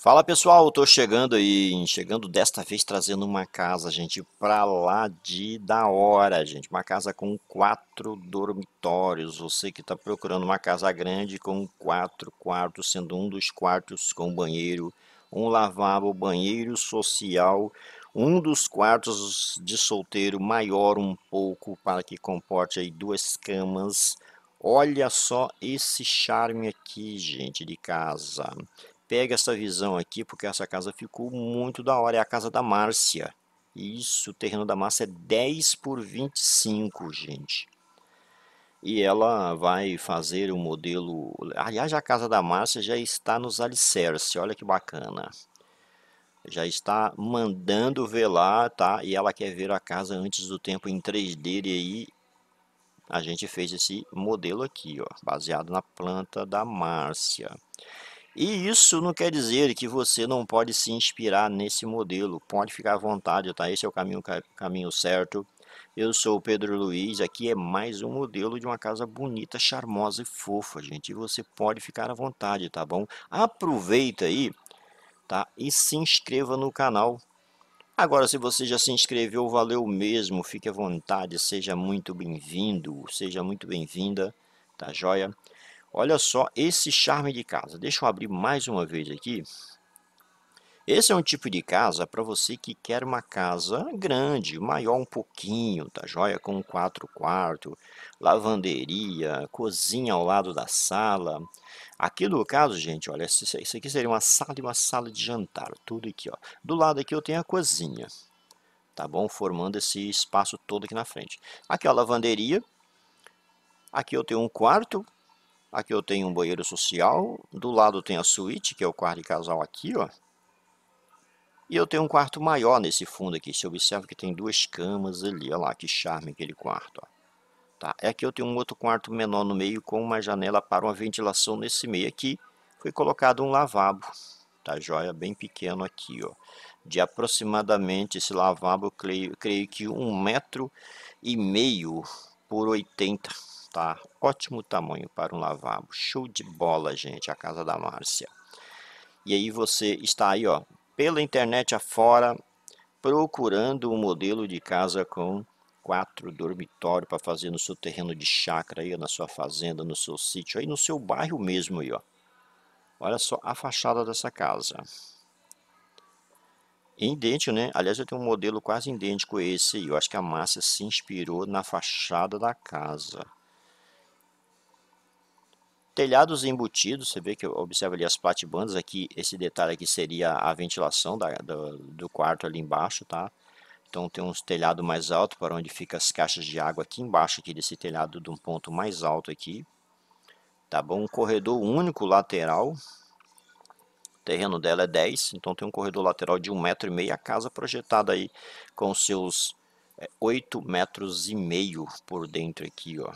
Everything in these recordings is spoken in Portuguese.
Fala pessoal, estou chegando aí, chegando desta vez trazendo uma casa, gente, pra lá de da hora, gente. Uma casa com quatro dormitórios. Você que está procurando uma casa grande com quatro quartos, sendo um dos quartos com banheiro, um lavabo, banheiro social, um dos quartos de solteiro maior um pouco para que comporte aí duas camas. Olha só esse charme aqui, gente, de casa. Pega essa visão aqui, porque essa casa ficou muito da hora. É a casa da Márcia. Isso, o terreno da Márcia é 10 por 25, gente. E ela vai fazer o um modelo... Aliás, a casa da Márcia já está nos alicerces. Olha que bacana já está mandando velar, tá? E ela quer ver a casa antes do tempo em 3D e aí a gente fez esse modelo aqui, ó, baseado na planta da Márcia. E isso não quer dizer que você não pode se inspirar nesse modelo, pode ficar à vontade, tá? Esse é o caminho, caminho certo. Eu sou o Pedro Luiz, aqui é mais um modelo de uma casa bonita, charmosa e fofa, gente. E você pode ficar à vontade, tá bom? Aproveita aí, tá? E se inscreva no canal. Agora, se você já se inscreveu, valeu mesmo, fique à vontade, seja muito bem-vindo, seja muito bem-vinda, tá joia? Olha só esse charme de casa. Deixa eu abrir mais uma vez aqui. Esse é um tipo de casa para você que quer uma casa grande, maior um pouquinho, tá joia? Com quatro quartos, lavanderia, cozinha ao lado da sala. Aqui no caso, gente, olha, isso aqui seria uma sala e uma sala de jantar, tudo aqui, ó. Do lado aqui eu tenho a cozinha, tá bom? Formando esse espaço todo aqui na frente. Aqui, ó, a lavanderia. Aqui eu tenho um quarto Aqui eu tenho um banheiro social, do lado tem a suíte, que é o quarto de casal aqui, ó. E eu tenho um quarto maior nesse fundo aqui, você observa que tem duas camas ali, olha lá, que charme aquele quarto, ó. Tá, aqui é eu tenho um outro quarto menor no meio com uma janela para uma ventilação nesse meio aqui. Foi colocado um lavabo, tá joia, bem pequeno aqui, ó. De aproximadamente esse lavabo, eu creio, creio que um metro e meio por 80 Tá? ótimo tamanho para um lavabo. Show de bola, gente, a casa da Márcia. E aí você está aí, ó, pela internet afora, procurando um modelo de casa com quatro dormitórios para fazer no seu terreno de chácara aí, na sua fazenda, no seu sítio, aí no seu bairro mesmo aí, ó. Olha só a fachada dessa casa. Idêntico, né? Aliás, eu tenho um modelo quase idêntico a esse aí. Eu acho que a Márcia se inspirou na fachada da casa. Telhados embutidos, você vê que observa ali as platibandas, aqui esse detalhe aqui seria a ventilação da, do, do, quarto ali embaixo, tá? Então tem uns telhado mais alto para onde fica as caixas de água aqui embaixo aqui desse telhado de um ponto mais alto aqui. Tá bom? Um corredor único lateral. O terreno dela é 10, então tem um corredor lateral de 1,5 metro. E meio. A casa projetada aí com seus 8,5m é, metros e meio por dentro aqui, ó.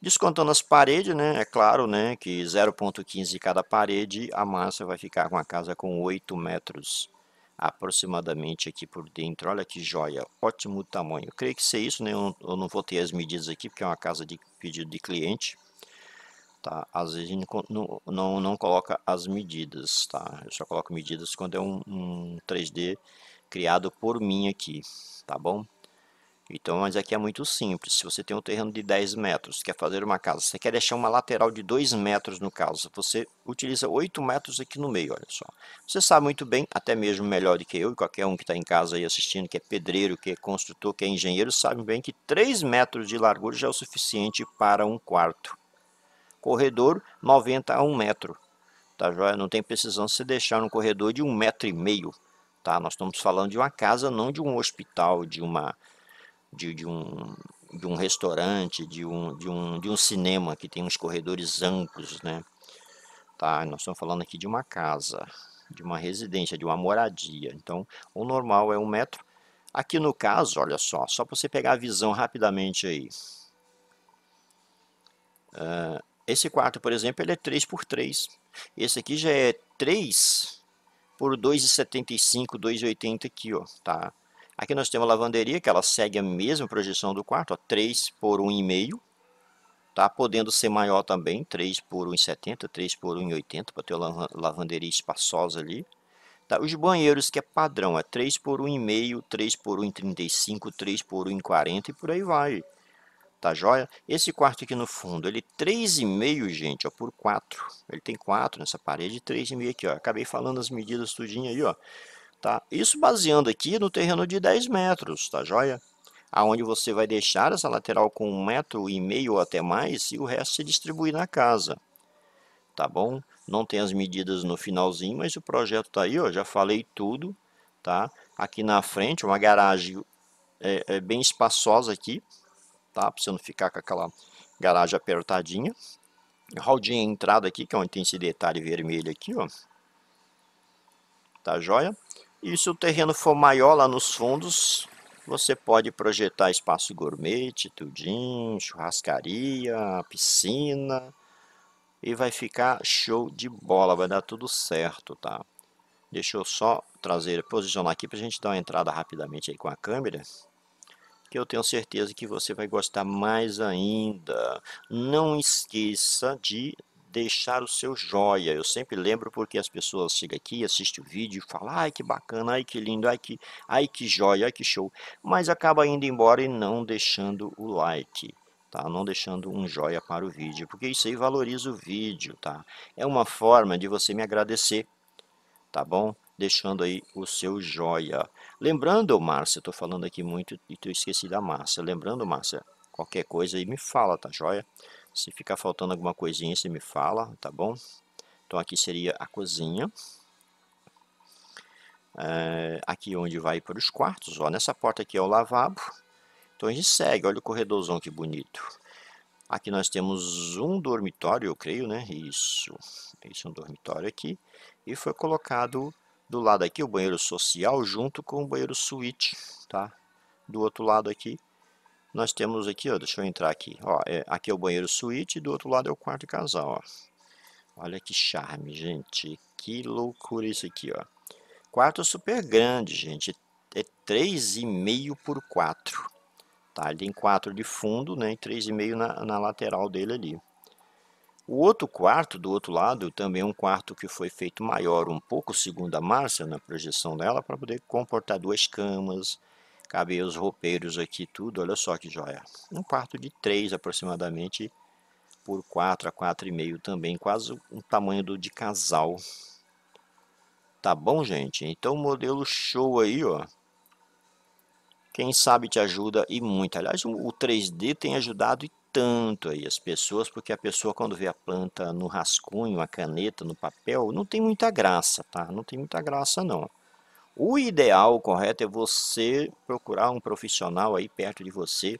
Descontando as paredes, né, é claro né, que 0,15 cada parede, a massa vai ficar com a casa com 8 metros aproximadamente aqui por dentro. Olha que joia, ótimo tamanho. Eu creio que ser é isso, né, eu, eu não vou ter as medidas aqui, porque é uma casa de pedido de cliente. Tá? Às vezes a gente não, não, não coloca as medidas, tá? Eu só coloco medidas quando é um, um 3D criado por mim aqui, tá bom? Então, mas aqui é muito simples. Se você tem um terreno de 10 metros, quer fazer uma casa, você quer deixar uma lateral de 2 metros no caso, você utiliza 8 metros aqui no meio, olha só. Você sabe muito bem, até mesmo melhor do que eu e qualquer um que está em casa aí assistindo, que é pedreiro, que é construtor, que é engenheiro, sabe bem que 3 metros de largura já é o suficiente para um quarto. Corredor, 90 a 1 metro. Tá, joia? Não tem precisão se deixar no corredor de 1,5 metro. E meio, tá? Nós estamos falando de uma casa, não de um hospital, de uma de, de, um, de um restaurante, de um, de, um, de um cinema que tem uns corredores amplos, né? Tá, nós estamos falando aqui de uma casa, de uma residência, de uma moradia. Então, o normal é um metro. Aqui no caso, olha só, só para você pegar a visão rapidamente aí. Uh, esse quarto, por exemplo, ele é 3 por 3. Esse aqui já é 3 por 2,75, 2,80 aqui, ó, tá? Aqui nós temos a lavanderia, que ela segue a mesma projeção do quarto, ó, 3 por 1,5. Tá? Podendo ser maior também, 3 por 1,70, 3 por 1,80, para ter uma lavanderia espaçosa ali. Tá? Os banheiros, que é padrão, é 3 por 1,5, 3 por 1,35, 3 por 1,40 e por aí vai. Tá joia? Esse quarto aqui no fundo, ele 3,5, gente, ó, por 4. Ele tem 4 nessa parede, 3,5 aqui, ó. Acabei falando as medidas tudinho aí, ó. Tá? Isso baseando aqui no terreno de 10 metros, tá joia? Aonde você vai deixar essa lateral com um metro e meio ou até mais e o resto se distribuir na casa, tá bom? Não tem as medidas no finalzinho, mas o projeto tá aí, ó, já falei tudo, tá? Aqui na frente, uma garagem é, é bem espaçosa aqui, tá? Pra você não ficar com aquela garagem apertadinha. Hall de entrada aqui, que é onde tem esse detalhe vermelho aqui, ó. Tá joia? E se o terreno for maior lá nos fundos, você pode projetar espaço gourmet, tudinho, churrascaria, piscina e vai ficar show de bola, vai dar tudo certo, tá? Deixa eu só trazer, posicionar aqui para a gente dar uma entrada rapidamente aí com a câmera, que eu tenho certeza que você vai gostar mais ainda. Não esqueça de deixar o seu joia. Eu sempre lembro porque as pessoas chegam aqui, assistem o vídeo e falam, ai que bacana, ai que lindo, ai que, ai que joia, ai que show. Mas acaba indo embora e não deixando o like. Tá? Não deixando um joia para o vídeo, porque isso aí valoriza o vídeo, tá? É uma forma de você me agradecer, tá bom? Deixando aí o seu joia. Lembrando, Márcia, estou falando aqui muito e eu esqueci da Márcia. Lembrando, Márcia, qualquer coisa aí me fala, tá joia? Se ficar faltando alguma coisinha, você me fala, tá bom? Então aqui seria a cozinha. É, aqui é onde vai para os quartos, ó, nessa porta aqui é o lavabo. Então a gente segue, olha o corredorzão que bonito. Aqui nós temos um dormitório, eu creio, né? Isso, isso é um dormitório aqui. E foi colocado do lado aqui o banheiro social junto com o banheiro suíte, tá? Do outro lado aqui nós temos aqui, ó, deixa eu entrar aqui, ó, é, aqui é o banheiro suíte e do outro lado é o quarto casal, ó. Olha que charme, gente, que loucura isso aqui, ó. Quarto é super grande, gente, é 3,5 por 4, tá? Ele tem 4 de fundo, né, e 3,5 na, na lateral dele ali. O outro quarto, do outro lado, também é um quarto que foi feito maior um pouco, segundo a Márcia, na projeção dela, para poder comportar duas camas, Cabe os roupeiros aqui tudo, olha só que joia. Um quarto de 3 aproximadamente por 4 a 4,5 também, quase um tamanho do de casal. Tá bom, gente? Então, modelo show aí, ó. Quem sabe te ajuda e muito. Aliás, o 3D tem ajudado e tanto aí as pessoas, porque a pessoa quando vê a planta no rascunho, a caneta, no papel, não tem muita graça, tá? Não tem muita graça não. O ideal, correto, é você procurar um profissional aí perto de você,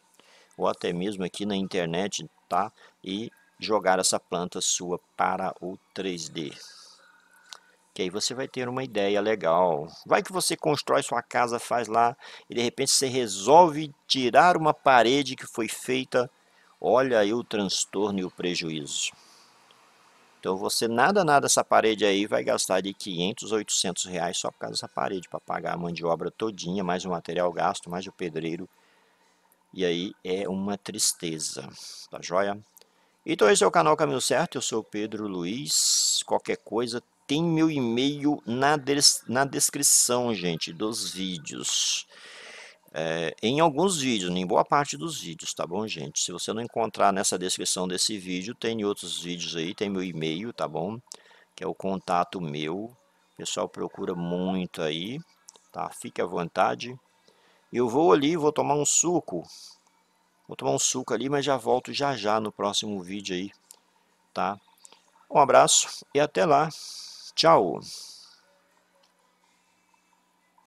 ou até mesmo aqui na internet, tá? E jogar essa planta sua para o 3D. Que aí você vai ter uma ideia legal. Vai que você constrói sua casa, faz lá, e de repente você resolve tirar uma parede que foi feita. Olha aí o transtorno e o prejuízo. Então você nada, nada essa parede aí vai gastar de 500, 800 reais só por causa dessa parede, para pagar a mão de obra todinha, mais o material gasto, mais o pedreiro. E aí é uma tristeza, tá joia? Então esse é o canal Caminho Certo, eu sou o Pedro Luiz. Qualquer coisa, tem meu e-mail na, des na descrição, gente, dos vídeos é, em alguns vídeos, em boa parte dos vídeos, tá bom, gente? Se você não encontrar nessa descrição desse vídeo, tem outros vídeos aí, tem meu e-mail, tá bom? Que é o contato meu. O pessoal procura muito aí, tá? Fique à vontade. Eu vou ali, vou tomar um suco. Vou tomar um suco ali, mas já volto já já no próximo vídeo aí, tá? Um abraço e até lá. Tchau!